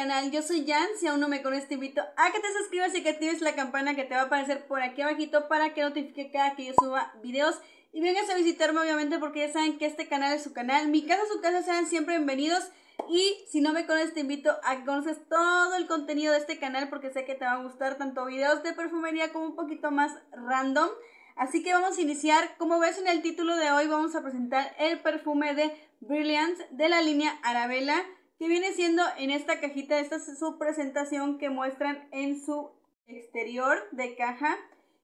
canal. Yo soy Jan. Si aún no me conoces, te invito a que te suscribas y que actives la campana que te va a aparecer por aquí abajito para que notifique cada que yo suba videos. Y vengas a visitarme, obviamente, porque ya saben que este canal es su canal. Mi casa, su casa, sean siempre bienvenidos. Y si no me conoces, te invito a que conoces todo el contenido de este canal porque sé que te va a gustar tanto videos de perfumería como un poquito más random. Así que vamos a iniciar. Como ves en el título de hoy, vamos a presentar el perfume de Brilliance de la línea Arabella que viene siendo en esta cajita, esta es su presentación que muestran en su exterior de caja.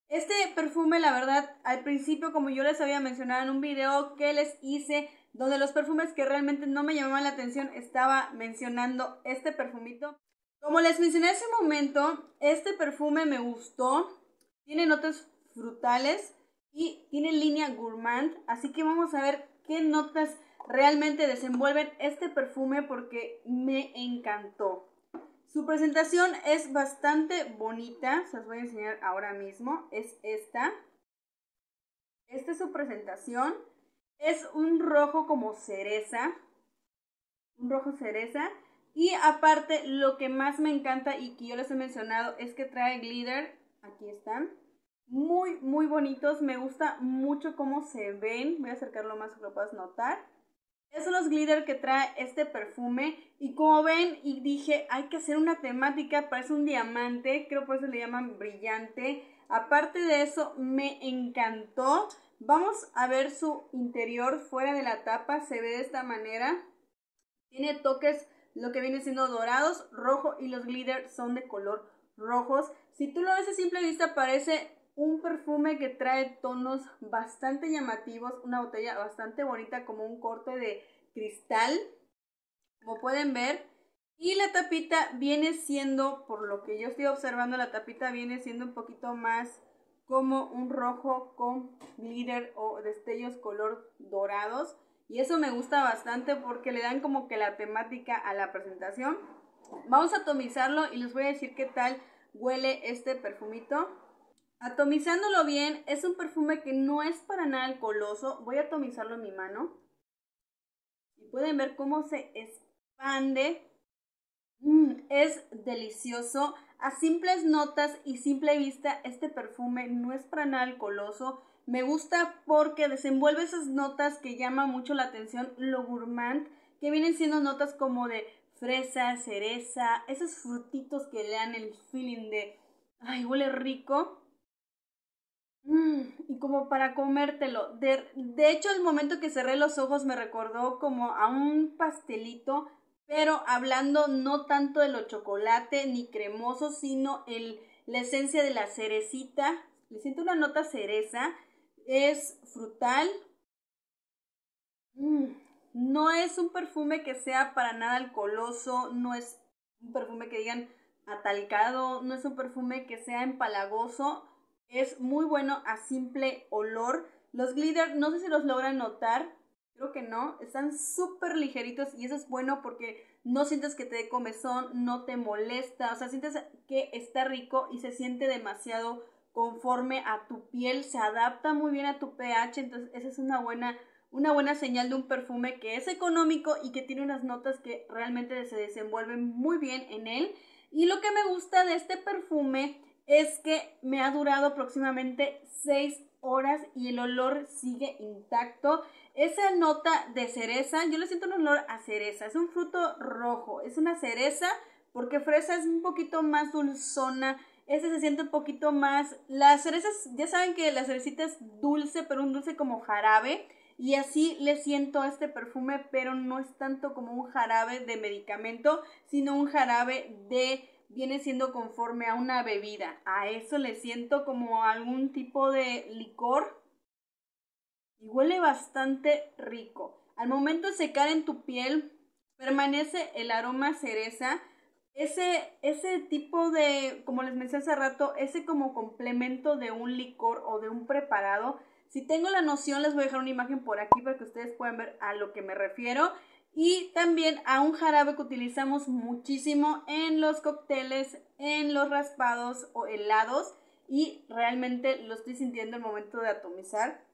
Este perfume, la verdad, al principio, como yo les había mencionado en un video que les hice, donde los perfumes que realmente no me llamaban la atención, estaba mencionando este perfumito. Como les mencioné hace un momento, este perfume me gustó. Tiene notas frutales y tiene línea gourmand. Así que vamos a ver qué notas realmente desenvuelven este perfume porque me encantó. Su presentación es bastante bonita, se las voy a enseñar ahora mismo, es esta. Esta es su presentación, es un rojo como cereza, un rojo cereza. Y aparte, lo que más me encanta y que yo les he mencionado es que trae glitter, aquí están, muy, muy bonitos, me gusta mucho cómo se ven, voy a acercarlo más para que lo puedas notar. Esos son los glitter que trae este perfume. Y como ven, y dije, hay que hacer una temática, parece un diamante, creo por eso le llaman brillante. Aparte de eso, me encantó. Vamos a ver su interior fuera de la tapa, se ve de esta manera. Tiene toques, lo que viene siendo dorados, rojo y los glitter son de color rojos. Si tú lo ves a simple vista parece un perfume que trae tonos bastante llamativos, una botella bastante bonita como un corte de cristal, como pueden ver. Y la tapita viene siendo, por lo que yo estoy observando, la tapita viene siendo un poquito más como un rojo con glitter o destellos color dorados. Y eso me gusta bastante porque le dan como que la temática a la presentación. Vamos a atomizarlo y les voy a decir qué tal huele este perfumito. Atomizándolo bien, es un perfume que no es para nada alcoholoso. Voy a atomizarlo en mi mano. Y pueden ver cómo se expande. Mm, es delicioso. A simples notas y simple vista, este perfume no es para nada alcoholoso. Me gusta porque desenvuelve esas notas que llaman mucho la atención, lo gourmand, que vienen siendo notas como de fresa, cereza, esos frutitos que le dan el feeling de, ay, huele rico. Mm, y como para comértelo. De, hecho, el momento que cerré los ojos me recordó como a un pastelito, pero hablando no tanto de lo chocolate ni cremoso, sino el, la esencia de la cerecita. Le siento una nota cereza. Es frutal. Mm, no es un perfume que sea para nada alcoholoso, no es un perfume que digan atalcado, no es un perfume que sea empalagoso es muy bueno a simple olor. Los glitter, no sé si los logran notar, creo que no, están súper ligeritos y eso es bueno porque no sientes que te dé comezón, no te molesta, o sea, sientes que está rico y se siente demasiado conforme a tu piel, se adapta muy bien a tu pH, entonces esa es una buena una buena señal de un perfume que es económico y que tiene unas notas que realmente se desenvuelven muy bien en él. Y lo que me gusta de este perfume es que me ha durado aproximadamente 6 horas y el olor sigue intacto. Esa nota de cereza, yo le siento un olor a cereza, es un fruto rojo, es una cereza porque fresa es un poquito más dulzona. ese se siente un poquito más. Las cerezas, ya saben que la cerecita es dulce, pero un dulce como jarabe. Y así le siento este perfume, pero no es tanto como un jarabe de medicamento, sino un jarabe de viene siendo conforme a una bebida. A eso le siento como algún tipo de licor y huele bastante rico. Al momento de secar en tu piel, permanece el aroma cereza. Ese, ese tipo de, como les mencioné hace rato, ese como complemento de un licor o de un preparado. Si tengo la noción, les voy a dejar una imagen por aquí para que ustedes puedan ver a lo que me refiero. Y también a un jarabe que utilizamos muchísimo en los cócteles, en los raspados o helados. Y realmente lo estoy sintiendo el momento de atomizar.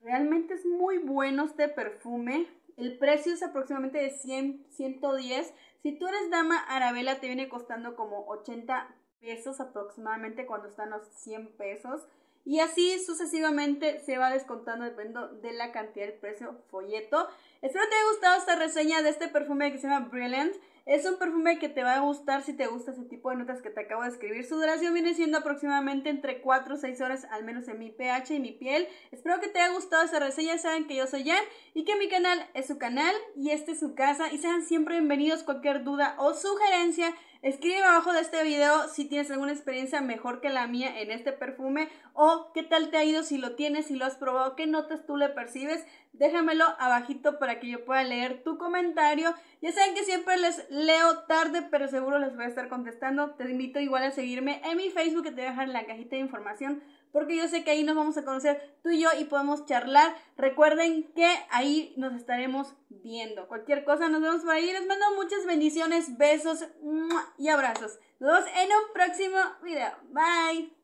Realmente es muy bueno este perfume. El precio es aproximadamente de 100, 110. Si tú eres dama Arabella te viene costando como 80 pesos aproximadamente cuando están los 100 pesos. Y así sucesivamente se va descontando dependiendo de la cantidad del precio folleto. Espero te haya gustado esta reseña de este perfume que se llama Brilliant. Es un perfume que te va a gustar si te gusta ese tipo de notas que te acabo de escribir. Su duración viene siendo aproximadamente entre 4 o 6 horas, al menos en mi pH y mi piel. Espero que te haya gustado esta reseña. Saben que yo soy Jan y que mi canal es su canal y este es su casa. Y sean siempre bienvenidos cualquier duda o sugerencia Escribe abajo de este video si tienes alguna experiencia mejor que la mía en este perfume o qué tal te ha ido, si lo tienes, si lo has probado, qué notas tú le percibes. Déjamelo abajito para que yo pueda leer tu comentario. Ya saben que siempre les leo tarde, pero seguro les voy a estar contestando. Te invito igual a seguirme en mi Facebook que te voy dejar en la cajita de información porque yo sé que ahí nos vamos a conocer tú y yo y podemos charlar. Recuerden que ahí nos estaremos viendo. Cualquier cosa, nos vemos por ahí. Les mando muchas bendiciones, besos y abrazos. Nos vemos en un próximo video. Bye.